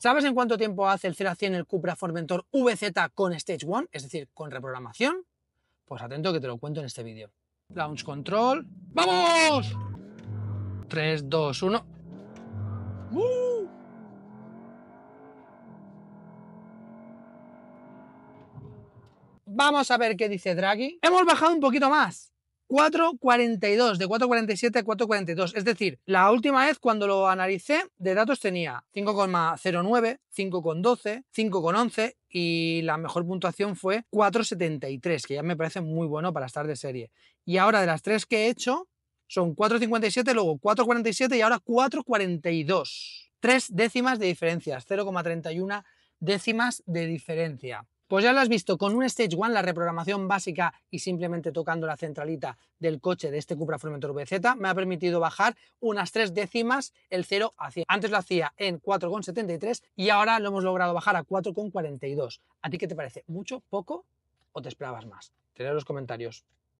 ¿Sabes en cuánto tiempo hace el 0 a 100 el Cupra Formentor VZ con Stage 1, es decir, con reprogramación? Pues atento que te lo cuento en este vídeo. Launch control. ¡Vamos! 3, 2, 1. Vamos a ver qué dice Draghi. Hemos bajado un poquito más. 4.42, de 4.47 a 4.42. Es decir, la última vez cuando lo analicé de datos tenía 5,09, 5,12, 5,11 y la mejor puntuación fue 4.73, que ya me parece muy bueno para estar de serie. Y ahora de las tres que he hecho son 4.57, luego 4.47 y ahora 4.42. Tres décimas de diferencias, 0,31 décimas de diferencia. Pues ya lo has visto, con un Stage 1, la reprogramación básica y simplemente tocando la centralita del coche de este Cupra Formentor VZ me ha permitido bajar unas tres décimas el 0 a 100. Antes lo hacía en 4,73 y ahora lo hemos logrado bajar a 4,42. ¿A ti qué te parece? ¿Mucho? ¿Poco? ¿O te esperabas más? Te Tener los comentarios.